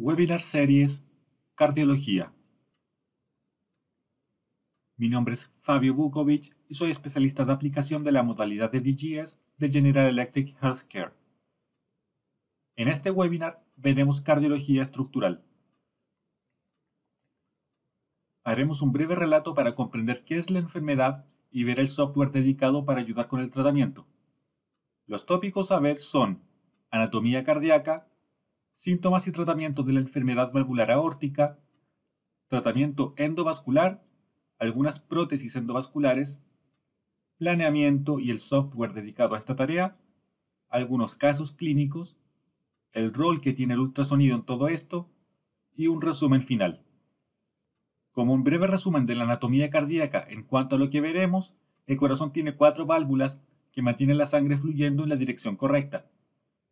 Webinar Series Cardiología. Mi nombre es Fabio Vukovic y soy especialista de aplicación de la modalidad de DGS de General Electric Healthcare. En este webinar veremos cardiología estructural. Haremos un breve relato para comprender qué es la enfermedad y ver el software dedicado para ayudar con el tratamiento. Los tópicos a ver son anatomía cardíaca, Síntomas y tratamiento de la enfermedad valvular aórtica, tratamiento endovascular, algunas prótesis endovasculares, planeamiento y el software dedicado a esta tarea, algunos casos clínicos, el rol que tiene el ultrasonido en todo esto y un resumen final. Como un breve resumen de la anatomía cardíaca en cuanto a lo que veremos, el corazón tiene cuatro válvulas que mantienen la sangre fluyendo en la dirección correcta,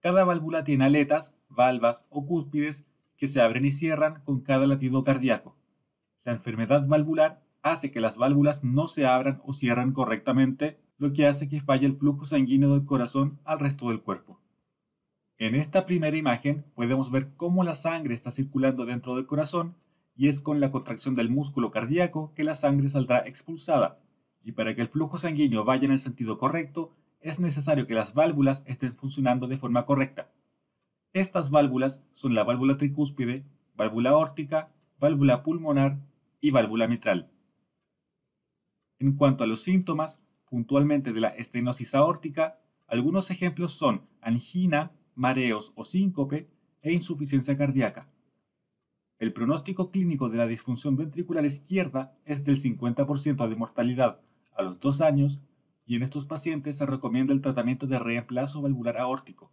cada válvula tiene aletas, valvas o cúspides que se abren y cierran con cada latido cardíaco. La enfermedad valvular hace que las válvulas no se abran o cierran correctamente, lo que hace que falle el flujo sanguíneo del corazón al resto del cuerpo. En esta primera imagen podemos ver cómo la sangre está circulando dentro del corazón y es con la contracción del músculo cardíaco que la sangre saldrá expulsada, y para que el flujo sanguíneo vaya en el sentido correcto, es necesario que las válvulas estén funcionando de forma correcta. Estas válvulas son la válvula tricúspide, válvula órtica, válvula pulmonar y válvula mitral. En cuanto a los síntomas, puntualmente de la estenosis aórtica, algunos ejemplos son angina, mareos o síncope e insuficiencia cardíaca. El pronóstico clínico de la disfunción ventricular izquierda es del 50% de mortalidad a los 2 años y en estos pacientes se recomienda el tratamiento de reemplazo valvular aórtico.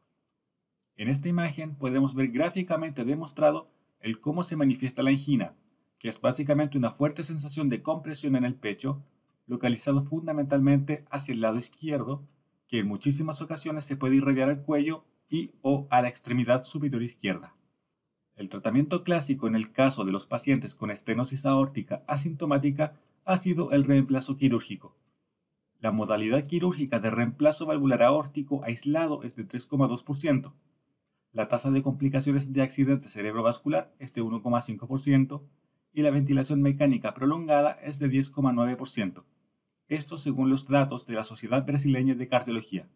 En esta imagen podemos ver gráficamente demostrado el cómo se manifiesta la angina, que es básicamente una fuerte sensación de compresión en el pecho, localizado fundamentalmente hacia el lado izquierdo, que en muchísimas ocasiones se puede irradiar al cuello y o a la extremidad superior izquierda. El tratamiento clásico en el caso de los pacientes con estenosis aórtica asintomática ha sido el reemplazo quirúrgico. La modalidad quirúrgica de reemplazo valvular aórtico aislado es de 3,2%. La tasa de complicaciones de accidente cerebrovascular es de 1,5% y la ventilación mecánica prolongada es de 10,9%. Esto según los datos de la Sociedad Brasileña de Cardiología.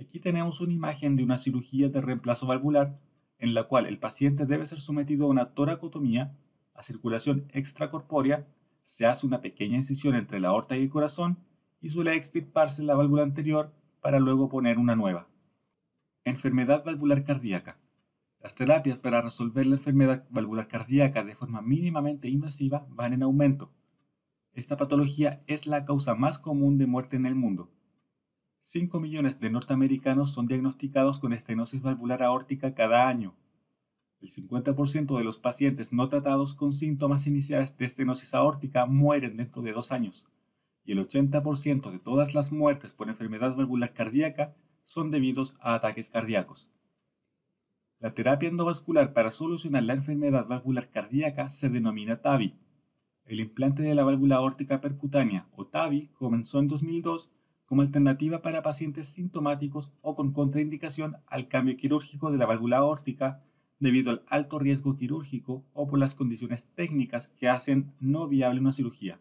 Aquí tenemos una imagen de una cirugía de reemplazo valvular en la cual el paciente debe ser sometido a una toracotomía a circulación extracorpórea, se hace una pequeña incisión entre la aorta y el corazón y suele extirparse la válvula anterior para luego poner una nueva. Enfermedad valvular cardíaca. Las terapias para resolver la enfermedad valvular cardíaca de forma mínimamente invasiva van en aumento. Esta patología es la causa más común de muerte en el mundo. 5 millones de norteamericanos son diagnosticados con estenosis valvular aórtica cada año. El 50% de los pacientes no tratados con síntomas iniciales de estenosis aórtica mueren dentro de dos años y el 80% de todas las muertes por enfermedad valvular cardíaca son debidos a ataques cardíacos. La terapia endovascular para solucionar la enfermedad valvular cardíaca se denomina TAVI. El implante de la válvula órtica percutánea o TAVI comenzó en 2002 como alternativa para pacientes sintomáticos o con contraindicación al cambio quirúrgico de la válvula órtica debido al alto riesgo quirúrgico o por las condiciones técnicas que hacen no viable una cirugía.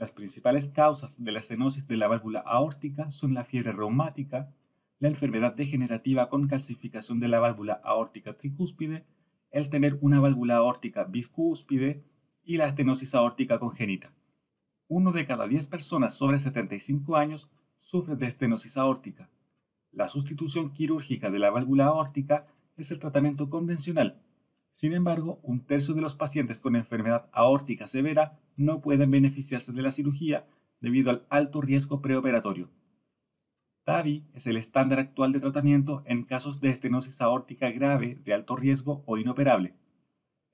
Las principales causas de la estenosis de la válvula aórtica son la fiebre reumática, la enfermedad degenerativa con calcificación de la válvula aórtica tricúspide, el tener una válvula aórtica biscúspide y la estenosis aórtica congénita. Uno de cada 10 personas sobre 75 años sufre de estenosis aórtica. La sustitución quirúrgica de la válvula aórtica es el tratamiento convencional. Sin embargo, un tercio de los pacientes con enfermedad aórtica severa no pueden beneficiarse de la cirugía debido al alto riesgo preoperatorio. TAVI es el estándar actual de tratamiento en casos de estenosis aórtica grave de alto riesgo o inoperable.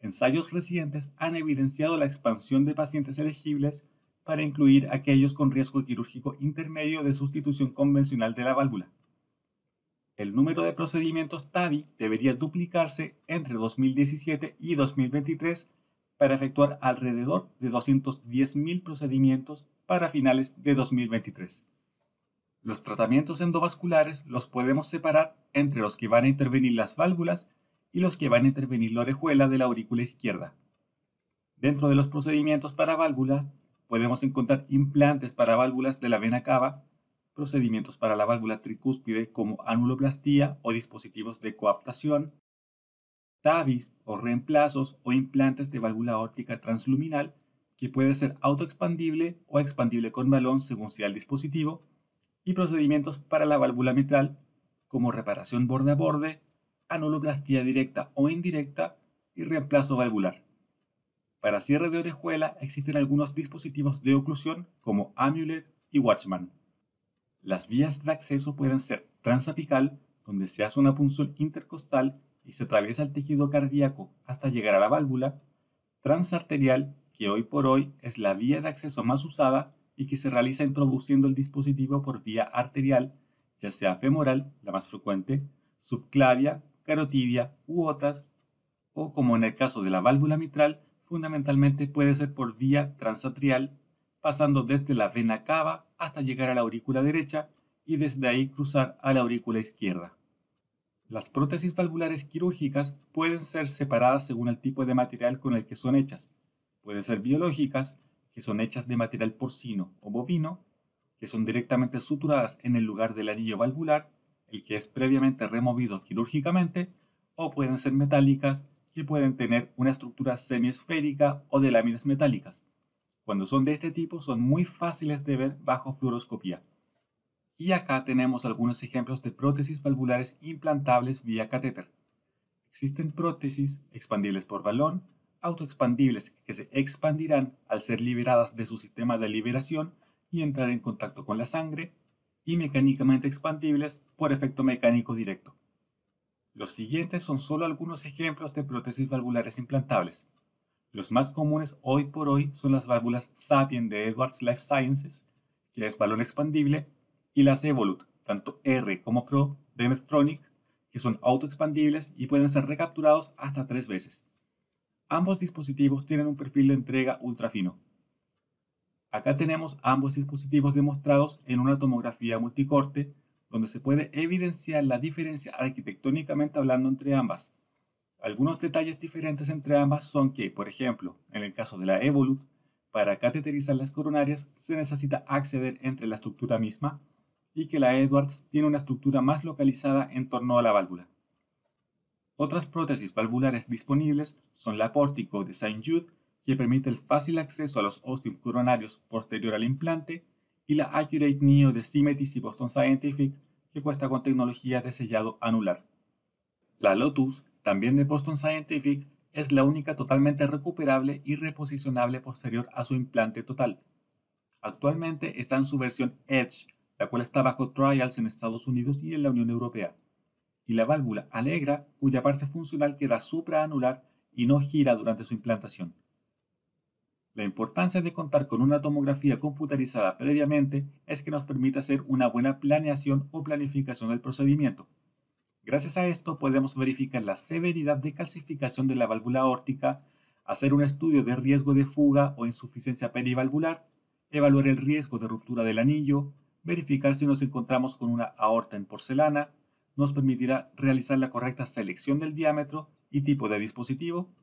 Ensayos recientes han evidenciado la expansión de pacientes elegibles para incluir aquellos con riesgo quirúrgico intermedio de sustitución convencional de la válvula. El número de procedimientos TAVI debería duplicarse entre 2017 y 2023 para efectuar alrededor de 210.000 procedimientos para finales de 2023. Los tratamientos endovasculares los podemos separar entre los que van a intervenir las válvulas y los que van a intervenir la orejuela de la aurícula izquierda. Dentro de los procedimientos para válvula, podemos encontrar implantes para válvulas de la vena cava, procedimientos para la válvula tricúspide como anuloplastía o dispositivos de coaptación, TAVIS o reemplazos o implantes de válvula óptica transluminal que puede ser autoexpandible o expandible con balón según sea el dispositivo y procedimientos para la válvula mitral como reparación borde a borde, anuloplastía directa o indirecta y reemplazo valvular. Para cierre de orejuela existen algunos dispositivos de oclusión como Amulet y Watchman. Las vías de acceso pueden ser transapical, donde se hace una punción intercostal y se atraviesa el tejido cardíaco hasta llegar a la válvula transarterial, que hoy por hoy es la vía de acceso más usada y que se realiza introduciendo el dispositivo por vía arterial, ya sea femoral, la más frecuente, subclavia, carotidia u otras, o como en el caso de la válvula mitral, fundamentalmente puede ser por vía transatrial, pasando desde la vena cava hasta llegar a la aurícula derecha y desde ahí cruzar a la aurícula izquierda. Las prótesis valvulares quirúrgicas pueden ser separadas según el tipo de material con el que son hechas. Pueden ser biológicas, que son hechas de material porcino o bovino, que son directamente suturadas en el lugar del anillo valvular, el que es previamente removido quirúrgicamente, o pueden ser metálicas, que pueden tener una estructura semiesférica o de láminas metálicas. Cuando son de este tipo son muy fáciles de ver bajo fluoroscopía. Y acá tenemos algunos ejemplos de prótesis valvulares implantables vía catéter. Existen prótesis expandibles por balón, autoexpandibles que se expandirán al ser liberadas de su sistema de liberación y entrar en contacto con la sangre, y mecánicamente expandibles por efecto mecánico directo. Los siguientes son solo algunos ejemplos de prótesis valvulares implantables. Los más comunes hoy por hoy son las válvulas Sapien de Edwards Life Sciences, que es balón expandible y las Evolut, tanto R como Pro de Medtronic, que son autoexpandibles y pueden ser recapturados hasta tres veces. Ambos dispositivos tienen un perfil de entrega ultra fino. Acá tenemos ambos dispositivos demostrados en una tomografía multicorte, donde se puede evidenciar la diferencia arquitectónicamente hablando entre ambas. Algunos detalles diferentes entre ambas son que, por ejemplo, en el caso de la Evolut, para cateterizar las coronarias se necesita acceder entre la estructura misma y que la Edwards tiene una estructura más localizada en torno a la válvula. Otras prótesis valvulares disponibles son la pórtico de Saint Jude, que permite el fácil acceso a los ostium coronarios posterior al implante, y la Accurate Neo de Symetis y Boston Scientific, que cuesta con tecnología de sellado anular. La Lotus, también de Boston Scientific, es la única totalmente recuperable y reposicionable posterior a su implante total. Actualmente está en su versión Edge, la cual está bajo trials en Estados Unidos y en la Unión Europea, y la válvula alegra cuya parte funcional queda supraanular y no gira durante su implantación. La importancia de contar con una tomografía computarizada previamente es que nos permite hacer una buena planeación o planificación del procedimiento. Gracias a esto podemos verificar la severidad de calcificación de la válvula órtica, hacer un estudio de riesgo de fuga o insuficiencia perivalvular, evaluar el riesgo de ruptura del anillo, Verificar si nos encontramos con una aorta en porcelana nos permitirá realizar la correcta selección del diámetro y tipo de dispositivo,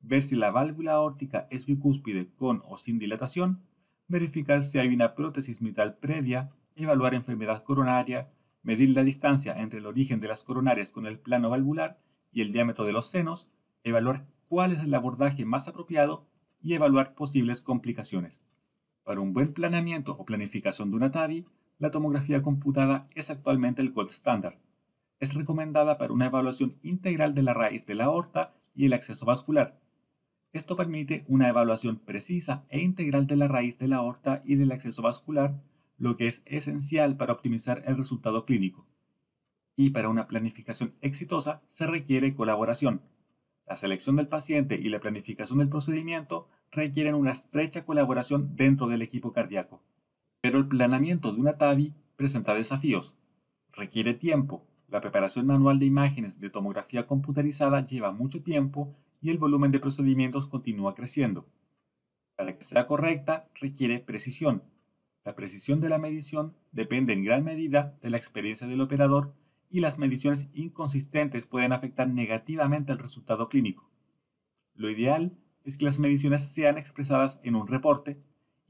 ver si la válvula aórtica es bicúspide con o sin dilatación, verificar si hay una prótesis mitral previa, evaluar enfermedad coronaria, medir la distancia entre el origen de las coronarias con el plano valvular y el diámetro de los senos, evaluar cuál es el abordaje más apropiado y evaluar posibles complicaciones. Para un buen planeamiento o planificación de una TAVI, la tomografía computada es actualmente el gold standard. Es recomendada para una evaluación integral de la raíz de la aorta y el acceso vascular. Esto permite una evaluación precisa e integral de la raíz de la aorta y del acceso vascular, lo que es esencial para optimizar el resultado clínico. Y para una planificación exitosa se requiere colaboración. La selección del paciente y la planificación del procedimiento requieren una estrecha colaboración dentro del equipo cardíaco. Pero el planamiento de una TAVI presenta desafíos. Requiere tiempo, la preparación manual de imágenes de tomografía computarizada lleva mucho tiempo y el volumen de procedimientos continúa creciendo. Para que sea correcta, requiere precisión. La precisión de la medición depende en gran medida de la experiencia del operador y las mediciones inconsistentes pueden afectar negativamente al resultado clínico. Lo ideal es que las mediciones sean expresadas en un reporte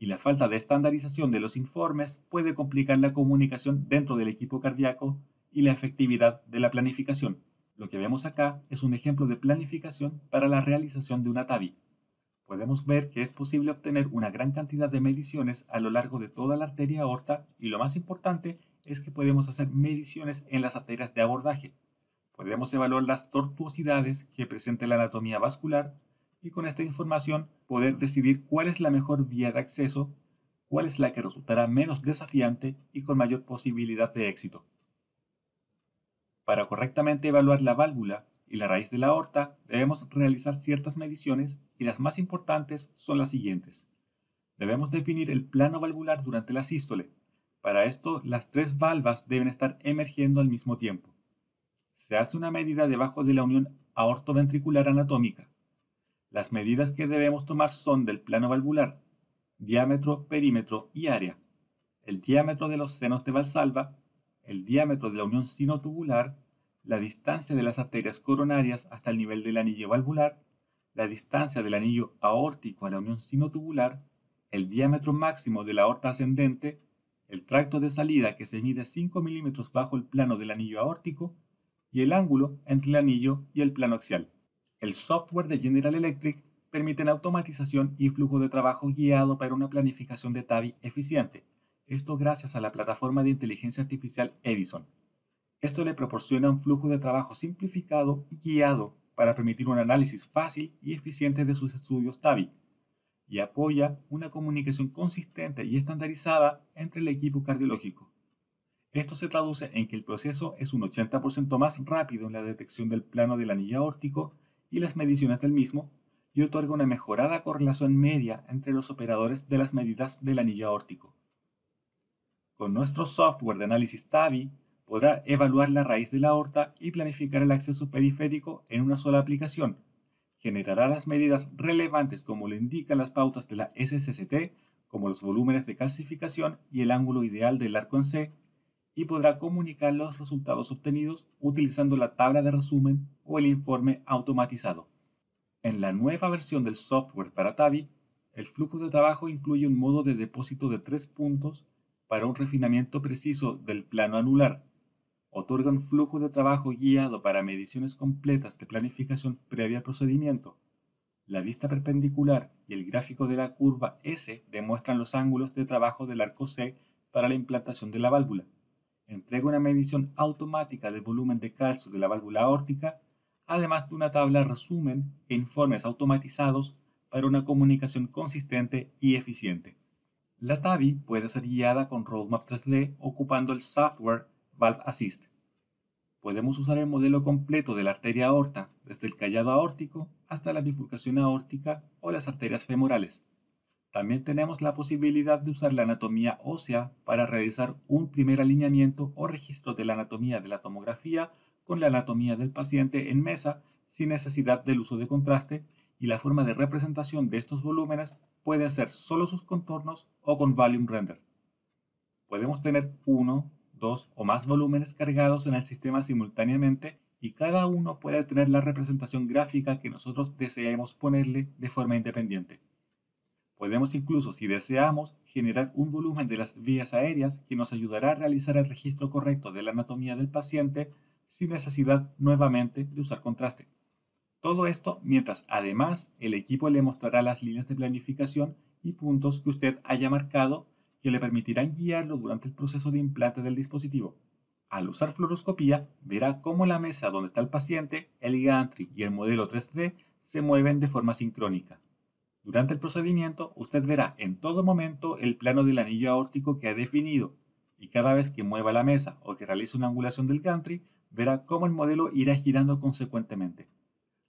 y la falta de estandarización de los informes puede complicar la comunicación dentro del equipo cardíaco y la efectividad de la planificación. Lo que vemos acá es un ejemplo de planificación para la realización de una TAVI. Podemos ver que es posible obtener una gran cantidad de mediciones a lo largo de toda la arteria aorta y lo más importante es que podemos hacer mediciones en las arterias de abordaje. Podemos evaluar las tortuosidades que presenta la anatomía vascular y con esta información poder decidir cuál es la mejor vía de acceso, cuál es la que resultará menos desafiante y con mayor posibilidad de éxito. Para correctamente evaluar la válvula y la raíz de la aorta, debemos realizar ciertas mediciones y las más importantes son las siguientes. Debemos definir el plano valvular durante la sístole. Para esto, las tres valvas deben estar emergiendo al mismo tiempo. Se hace una medida debajo de la unión aortoventricular anatómica. Las medidas que debemos tomar son del plano valvular, diámetro, perímetro y área, el diámetro de los senos de valsalva, el diámetro de la unión tubular, la distancia de las arterias coronarias hasta el nivel del anillo valvular, la distancia del anillo aórtico a la unión sinotubular, el diámetro máximo de la aorta ascendente, el tracto de salida que se mide 5 milímetros bajo el plano del anillo aórtico y el ángulo entre el anillo y el plano axial. El software de General Electric permite la automatización y flujo de trabajo guiado para una planificación de TAVI eficiente, esto gracias a la plataforma de inteligencia artificial Edison. Esto le proporciona un flujo de trabajo simplificado y guiado para permitir un análisis fácil y eficiente de sus estudios TAVI y apoya una comunicación consistente y estandarizada entre el equipo cardiológico. Esto se traduce en que el proceso es un 80% más rápido en la detección del plano del anillo aórtico y las mediciones del mismo y otorga una mejorada correlación media entre los operadores de las medidas del anillo aórtico. Con nuestro software de análisis TAVI podrá evaluar la raíz de la aorta y planificar el acceso periférico en una sola aplicación. Generará las medidas relevantes como le indican las pautas de la SSCT, como los volúmenes de calcificación y el ángulo ideal del arco en C y podrá comunicar los resultados obtenidos utilizando la tabla de resumen o el informe automatizado. En la nueva versión del software para Tavi, el flujo de trabajo incluye un modo de depósito de tres puntos para un refinamiento preciso del plano anular. Otorga un flujo de trabajo guiado para mediciones completas de planificación previa al procedimiento. La vista perpendicular y el gráfico de la curva S demuestran los ángulos de trabajo del arco C para la implantación de la válvula entrega una medición automática del volumen de calcio de la válvula aórtica, además de una tabla resumen e informes automatizados para una comunicación consistente y eficiente. La TAVI puede ser guiada con Roadmap 3D ocupando el software Valve Assist. Podemos usar el modelo completo de la arteria aorta, desde el callado aórtico hasta la bifurcación aórtica o las arterias femorales. También tenemos la posibilidad de usar la anatomía ósea para realizar un primer alineamiento o registro de la anatomía de la tomografía con la anatomía del paciente en mesa sin necesidad del uso de contraste y la forma de representación de estos volúmenes puede ser solo sus contornos o con Volume Render. Podemos tener uno, dos o más volúmenes cargados en el sistema simultáneamente y cada uno puede tener la representación gráfica que nosotros deseemos ponerle de forma independiente. Podemos incluso, si deseamos, generar un volumen de las vías aéreas que nos ayudará a realizar el registro correcto de la anatomía del paciente sin necesidad nuevamente de usar contraste. Todo esto mientras además el equipo le mostrará las líneas de planificación y puntos que usted haya marcado que le permitirán guiarlo durante el proceso de implante del dispositivo. Al usar fluoroscopía, verá cómo la mesa donde está el paciente, el gantry y el modelo 3D se mueven de forma sincrónica. Durante el procedimiento, usted verá en todo momento el plano del anillo aórtico que ha definido y cada vez que mueva la mesa o que realice una angulación del gantry, verá cómo el modelo irá girando consecuentemente.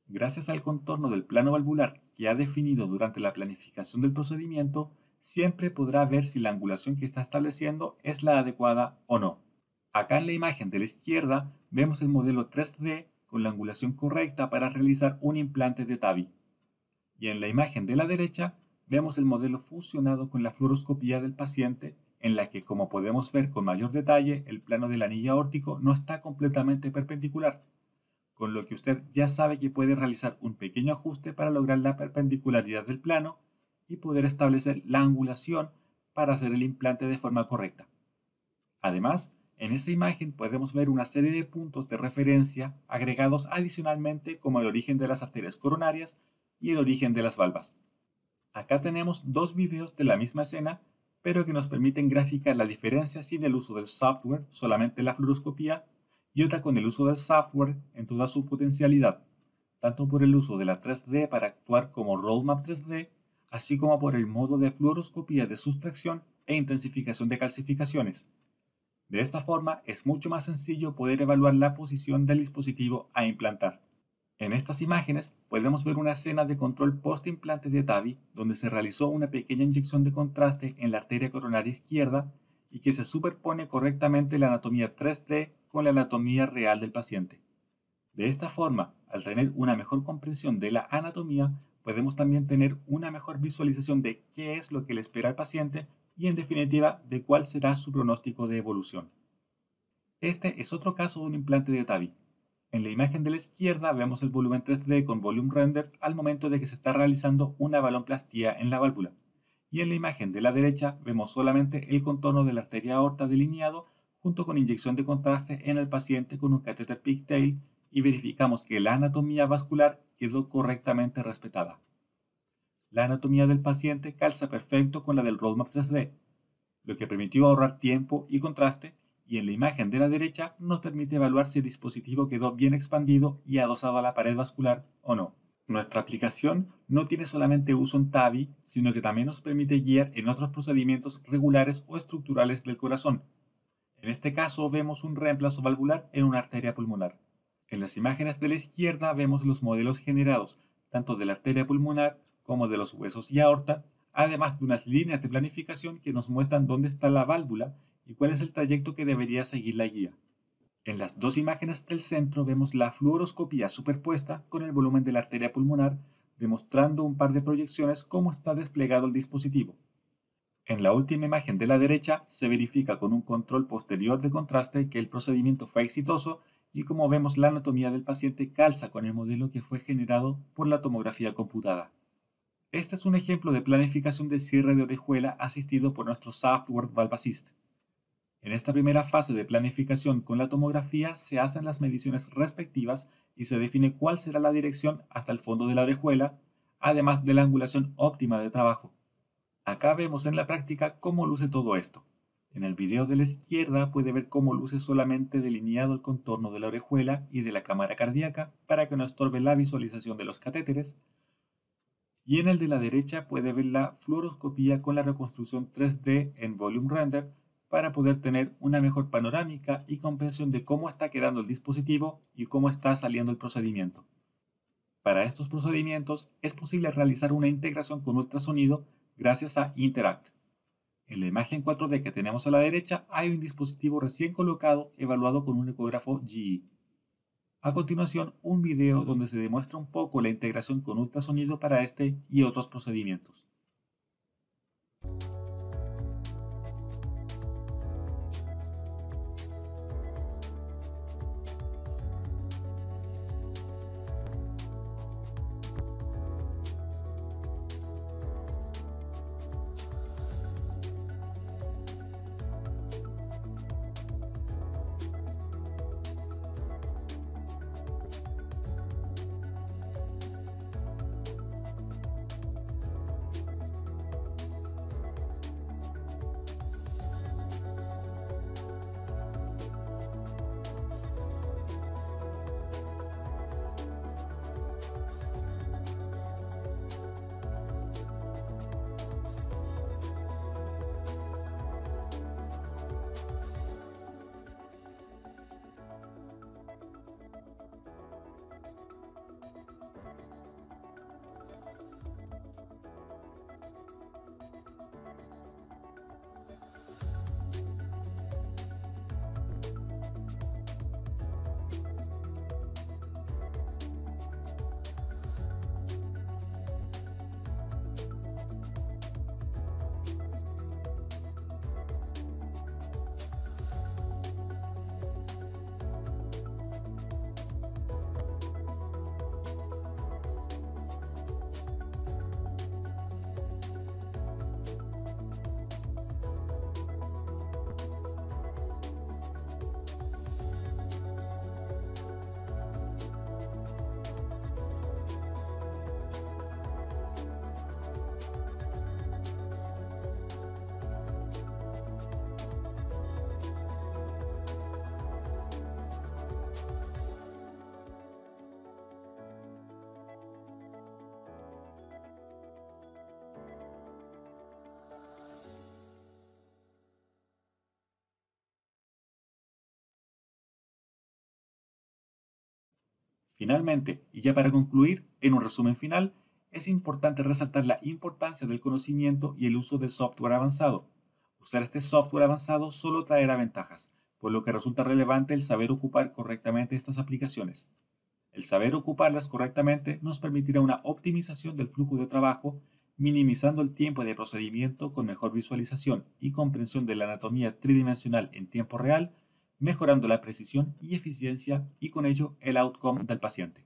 Gracias al contorno del plano valvular que ha definido durante la planificación del procedimiento, siempre podrá ver si la angulación que está estableciendo es la adecuada o no. Acá en la imagen de la izquierda vemos el modelo 3D con la angulación correcta para realizar un implante de TAVI y en la imagen de la derecha vemos el modelo fusionado con la fluoroscopía del paciente en la que, como podemos ver con mayor detalle, el plano del anillo aórtico no está completamente perpendicular, con lo que usted ya sabe que puede realizar un pequeño ajuste para lograr la perpendicularidad del plano y poder establecer la angulación para hacer el implante de forma correcta. Además, en esa imagen podemos ver una serie de puntos de referencia agregados adicionalmente como el origen de las arterias coronarias, y el origen de las valvas. Acá tenemos dos videos de la misma escena, pero que nos permiten graficar la diferencia sin el uso del software, solamente la fluoroscopía, y otra con el uso del software en toda su potencialidad, tanto por el uso de la 3D para actuar como roadmap 3D, así como por el modo de fluoroscopía de sustracción e intensificación de calcificaciones. De esta forma es mucho más sencillo poder evaluar la posición del dispositivo a implantar. En estas imágenes podemos ver una escena de control post de TAVI donde se realizó una pequeña inyección de contraste en la arteria coronaria izquierda y que se superpone correctamente la anatomía 3D con la anatomía real del paciente. De esta forma, al tener una mejor comprensión de la anatomía, podemos también tener una mejor visualización de qué es lo que le espera al paciente y en definitiva de cuál será su pronóstico de evolución. Este es otro caso de un implante de TAVI, en la imagen de la izquierda vemos el volumen 3D con volume render al momento de que se está realizando una balonplastía en la válvula. Y en la imagen de la derecha vemos solamente el contorno de la arteria aorta delineado junto con inyección de contraste en el paciente con un catéter pigtail y verificamos que la anatomía vascular quedó correctamente respetada. La anatomía del paciente calza perfecto con la del roadmap 3D, lo que permitió ahorrar tiempo y contraste y en la imagen de la derecha nos permite evaluar si el dispositivo quedó bien expandido y adosado a la pared vascular o no. Nuestra aplicación no tiene solamente uso en TAVI, sino que también nos permite guiar en otros procedimientos regulares o estructurales del corazón. En este caso vemos un reemplazo valvular en una arteria pulmonar. En las imágenes de la izquierda vemos los modelos generados, tanto de la arteria pulmonar como de los huesos y aorta, además de unas líneas de planificación que nos muestran dónde está la válvula y cuál es el trayecto que debería seguir la guía. En las dos imágenes del centro vemos la fluoroscopía superpuesta con el volumen de la arteria pulmonar, demostrando un par de proyecciones cómo está desplegado el dispositivo. En la última imagen de la derecha se verifica con un control posterior de contraste que el procedimiento fue exitoso y como vemos la anatomía del paciente calza con el modelo que fue generado por la tomografía computada. Este es un ejemplo de planificación de cierre de orejuela asistido por nuestro software Valvasist. En esta primera fase de planificación con la tomografía se hacen las mediciones respectivas y se define cuál será la dirección hasta el fondo de la orejuela, además de la angulación óptima de trabajo. Acá vemos en la práctica cómo luce todo esto. En el video de la izquierda puede ver cómo luce solamente delineado el contorno de la orejuela y de la cámara cardíaca para que no estorbe la visualización de los catéteres. Y en el de la derecha puede ver la fluoroscopía con la reconstrucción 3D en Volume Render para poder tener una mejor panorámica y comprensión de cómo está quedando el dispositivo y cómo está saliendo el procedimiento. Para estos procedimientos es posible realizar una integración con ultrasonido gracias a Interact. En la imagen 4D que tenemos a la derecha hay un dispositivo recién colocado evaluado con un ecógrafo GE. A continuación, un video donde se demuestra un poco la integración con ultrasonido para este y otros procedimientos. Finalmente, y ya para concluir, en un resumen final, es importante resaltar la importancia del conocimiento y el uso de software avanzado. Usar este software avanzado solo traerá ventajas, por lo que resulta relevante el saber ocupar correctamente estas aplicaciones. El saber ocuparlas correctamente nos permitirá una optimización del flujo de trabajo, minimizando el tiempo de procedimiento con mejor visualización y comprensión de la anatomía tridimensional en tiempo real, mejorando la precisión y eficiencia y con ello el outcome del paciente.